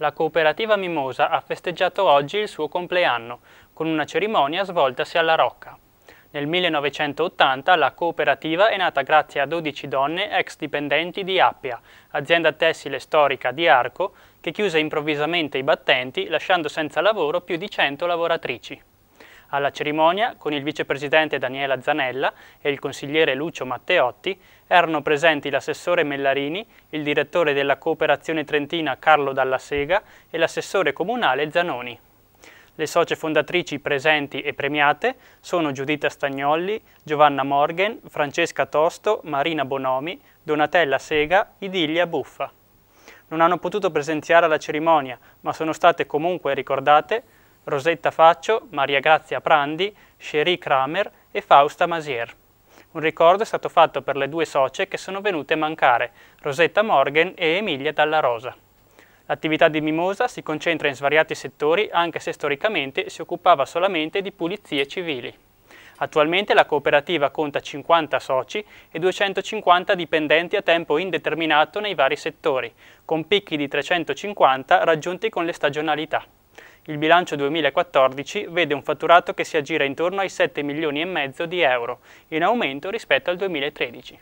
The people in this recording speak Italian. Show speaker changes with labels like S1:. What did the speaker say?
S1: La cooperativa Mimosa ha festeggiato oggi il suo compleanno con una cerimonia svoltasi alla Rocca. Nel 1980 la cooperativa è nata grazie a 12 donne ex dipendenti di Appia, azienda tessile storica di Arco, che chiuse improvvisamente i battenti lasciando senza lavoro più di 100 lavoratrici. Alla cerimonia, con il vicepresidente Daniela Zanella e il consigliere Lucio Matteotti, erano presenti l'assessore Mellarini, il direttore della cooperazione trentina Carlo Dalla Sega e l'assessore comunale Zanoni. Le socie fondatrici presenti e premiate sono Giuditta Stagnolli, Giovanna Morgan, Francesca Tosto, Marina Bonomi, Donatella Sega, Idilia Buffa non hanno potuto presenziare alla cerimonia, ma sono state comunque ricordate Rosetta Faccio, Maria Grazia Prandi, Cherie Kramer e Fausta Masier. Un ricordo è stato fatto per le due socie che sono venute a mancare, Rosetta Morgan e Emilia Dalla Rosa. L'attività di Mimosa si concentra in svariati settori anche se storicamente si occupava solamente di pulizie civili. Attualmente la cooperativa conta 50 soci e 250 dipendenti a tempo indeterminato nei vari settori, con picchi di 350 raggiunti con le stagionalità il bilancio 2014 vede un fatturato che si aggira intorno ai 7 milioni e mezzo di euro, in aumento rispetto al 2013.